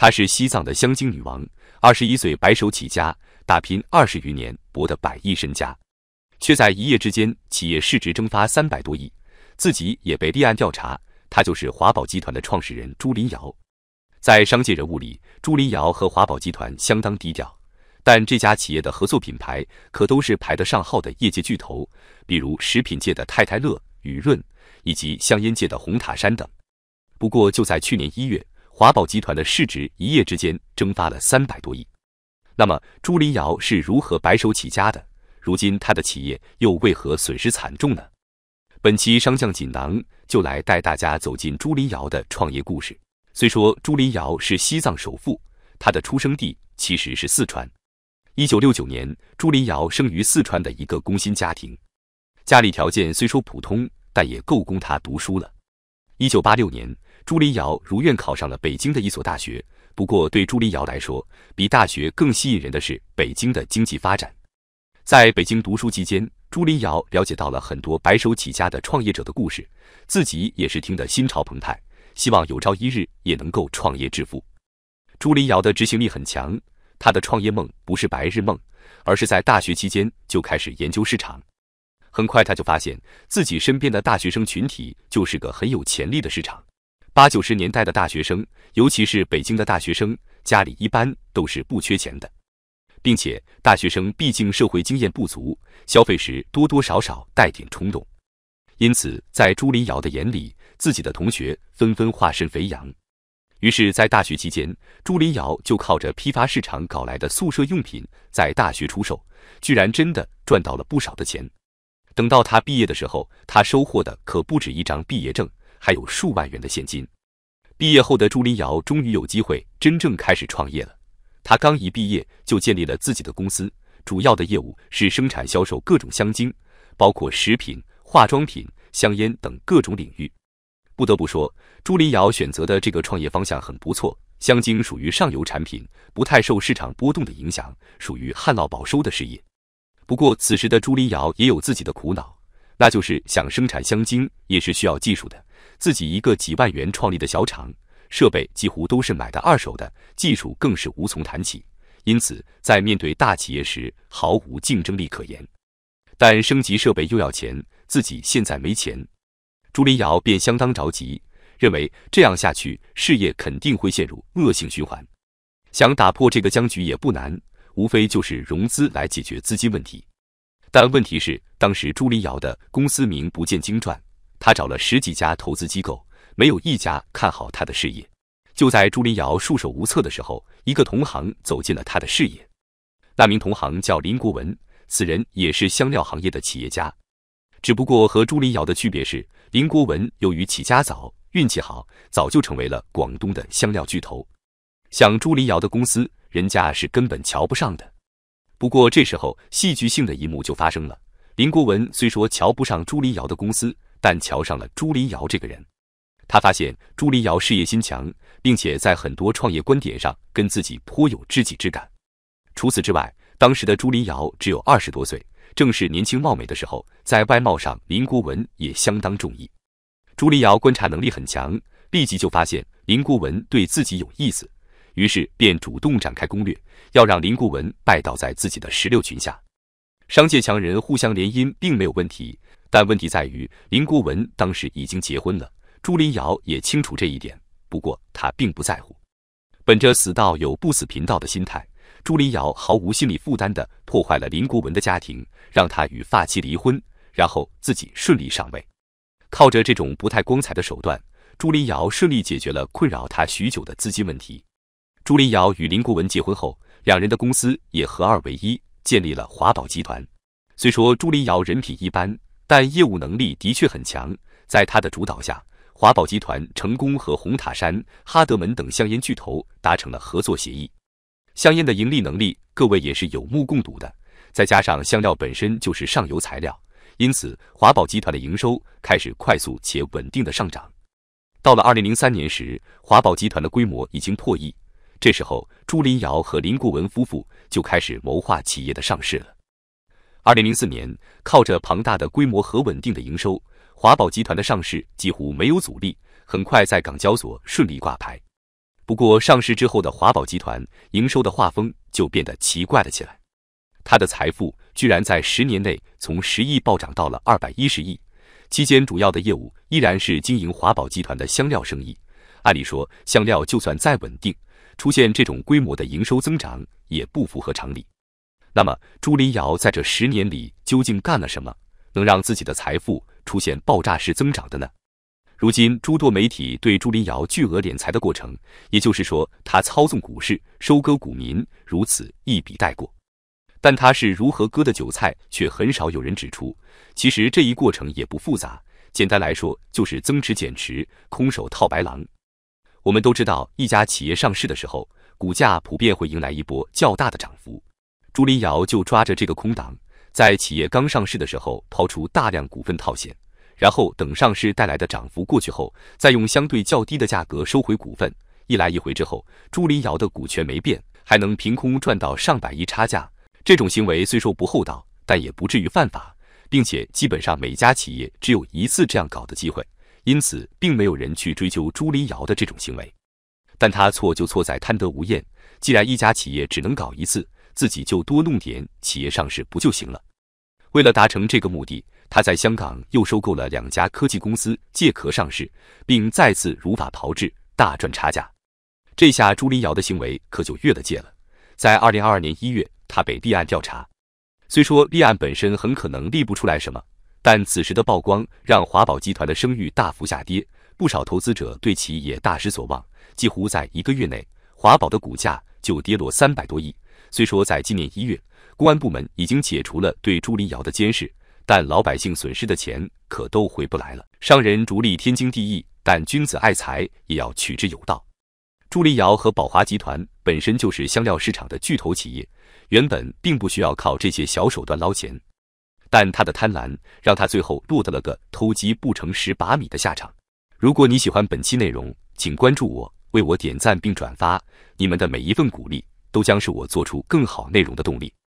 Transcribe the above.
她是西藏的香精女王，二十一岁白手起家，打拼二十余年，博得百亿身家，却在一夜之间，企业市值蒸发三百多亿，自己也被立案调查。她就是华宝集团的创始人朱林尧。在商界人物里，朱林尧和华宝集团相当低调，但这家企业的合作品牌可都是排得上号的业界巨头，比如食品界的太太乐、雨润，以及香烟界的红塔山等。不过，就在去年一月。华宝集团的市值一夜之间蒸发了三百多亿。那么，朱林尧是如何白手起家的？如今他的企业又为何损失惨重呢？本期商将锦囊就来带大家走进朱林尧的创业故事。虽说朱林尧是西藏首富，他的出生地其实是四川。一九六九年，朱林尧生于四川的一个工薪家庭，家里条件虽说普通，但也够供他读书了。一九八六年，朱林瑶如愿考上了北京的一所大学。不过，对朱林瑶来说，比大学更吸引人的，是北京的经济发展。在北京读书期间，朱林瑶了解到了很多白手起家的创业者的故事，自己也是听得心潮澎湃，希望有朝一日也能够创业致富。朱林瑶的执行力很强，他的创业梦不是白日梦，而是在大学期间就开始研究市场。很快他就发现自己身边的大学生群体就是个很有潜力的市场。八九十年代的大学生，尤其是北京的大学生，家里一般都是不缺钱的，并且大学生毕竟社会经验不足，消费时多多少少带点冲动。因此，在朱林瑶的眼里，自己的同学纷纷化身肥羊。于是，在大学期间，朱林瑶就靠着批发市场搞来的宿舍用品在大学出售，居然真的赚到了不少的钱。等到他毕业的时候，他收获的可不止一张毕业证，还有数万元的现金。毕业后的朱林瑶终于有机会真正开始创业了。他刚一毕业就建立了自己的公司，主要的业务是生产销售各种香精，包括食品、化妆品、香烟等各种领域。不得不说，朱林瑶选择的这个创业方向很不错。香精属于上游产品，不太受市场波动的影响，属于旱涝保收的事业。不过，此时的朱林瑶也有自己的苦恼，那就是想生产香精也是需要技术的。自己一个几万元创立的小厂，设备几乎都是买的二手的，技术更是无从谈起。因此，在面对大企业时毫无竞争力可言。但升级设备又要钱，自己现在没钱，朱林瑶便相当着急，认为这样下去事业肯定会陷入恶性循环。想打破这个僵局也不难。无非就是融资来解决资金问题，但问题是当时朱林尧的公司名不见经传，他找了十几家投资机构，没有一家看好他的事业。就在朱林尧束手无策的时候，一个同行走进了他的视野。那名同行叫林国文，此人也是香料行业的企业家，只不过和朱林尧的区别是，林国文由于起家早、运气好，早就成为了广东的香料巨头。像朱林尧的公司。人家是根本瞧不上的。不过这时候，戏剧性的一幕就发生了。林国文虽说瞧不上朱林瑶的公司，但瞧上了朱林瑶这个人。他发现朱林瑶事业心强，并且在很多创业观点上跟自己颇有知己之感。除此之外，当时的朱林瑶只有二十多岁，正是年轻貌美的时候，在外貌上林国文也相当中意。朱林瑶观察能力很强，立即就发现林国文对自己有意思。于是便主动展开攻略，要让林国文拜倒在自己的石榴裙下。商界强人互相联姻并没有问题，但问题在于林国文当时已经结婚了。朱林瑶也清楚这一点，不过他并不在乎。本着死到有不死贫道的心态，朱林瑶毫无心理负担的破坏了林国文的家庭，让他与发妻离婚，然后自己顺利上位。靠着这种不太光彩的手段，朱林瑶顺利解决了困扰他许久的资金问题。朱林瑶与林国文结婚后，两人的公司也合二为一，建立了华宝集团。虽说朱林瑶人品一般，但业务能力的确很强。在他的主导下，华宝集团成功和红塔山、哈德门等香烟巨头达成了合作协议。香烟的盈利能力各位也是有目共睹的，再加上香料本身就是上游材料，因此华宝集团的营收开始快速且稳定的上涨。到了二零零三年时，华宝集团的规模已经破亿。这时候，朱林尧和林国文夫妇就开始谋划企业的上市了。二零零四年，靠着庞大的规模和稳定的营收，华宝集团的上市几乎没有阻力，很快在港交所顺利挂牌。不过，上市之后的华宝集团营收的画风就变得奇怪了起来。他的财富居然在十年内从十亿暴涨到了二百一十亿，期间主要的业务依然是经营华宝集团的香料生意。按理说，香料就算再稳定，出现这种规模的营收增长也不符合常理。那么朱林尧在这十年里究竟干了什么，能让自己的财富出现爆炸式增长的呢？如今诸多媒体对朱林尧巨额敛财的过程，也就是说他操纵股市收割股民，如此一笔带过。但他是如何割的韭菜，却很少有人指出。其实这一过程也不复杂，简单来说就是增持减持、空手套白狼。我们都知道，一家企业上市的时候，股价普遍会迎来一波较大的涨幅。朱林尧就抓着这个空档，在企业刚上市的时候抛出大量股份套现，然后等上市带来的涨幅过去后，再用相对较低的价格收回股份。一来一回之后，朱林尧的股权没变，还能凭空赚到上百亿差价。这种行为虽说不厚道，但也不至于犯法，并且基本上每家企业只有一次这样搞的机会。因此，并没有人去追究朱林尧的这种行为，但他错就错在贪得无厌。既然一家企业只能搞一次，自己就多弄点企业上市不就行了？为了达成这个目的，他在香港又收购了两家科技公司借壳上市，并再次如法炮制，大赚差价。这下朱林尧的行为可就越了界了。在二零二二年一月，他被立案调查。虽说立案本身很可能立不出来什么。但此时的曝光让华宝集团的声誉大幅下跌，不少投资者对其也大失所望。几乎在一个月内，华宝的股价就跌落三百多亿。虽说在今年一月，公安部门已经解除了对朱林瑶的监视，但老百姓损失的钱可都回不来了。商人逐利天经地义，但君子爱财也要取之有道。朱林瑶和宝华集团本身就是香料市场的巨头企业，原本并不需要靠这些小手段捞钱。但他的贪婪让他最后落得了个偷鸡不成蚀把米的下场。如果你喜欢本期内容，请关注我，为我点赞并转发。你们的每一份鼓励都将是我做出更好内容的动力。